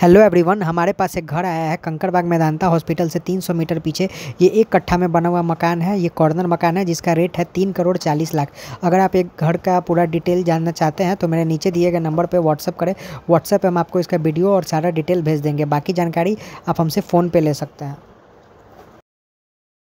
hello everyone हमारे पास एक घर आया है कंकड़बाग मैदानता हॉस्पिटल से 300 मीटर पीछे ये एक कट्ठा में बना हुआ मकान है ये कॉर्नर मकान है जिसका रेट है तीन करोड़ चालीस लाख अगर आप एक घर का पूरा डिटेल जानना चाहते हैं तो मेरे नीचे दिए गए नंबर पर व्हाट्सअप करें व्हाट्सएप हम आपको इसका वीडियो और सारा डिटेल भेज देंगे बाकी जानकारी आप हमसे फ़ोन पर ले सकते हैं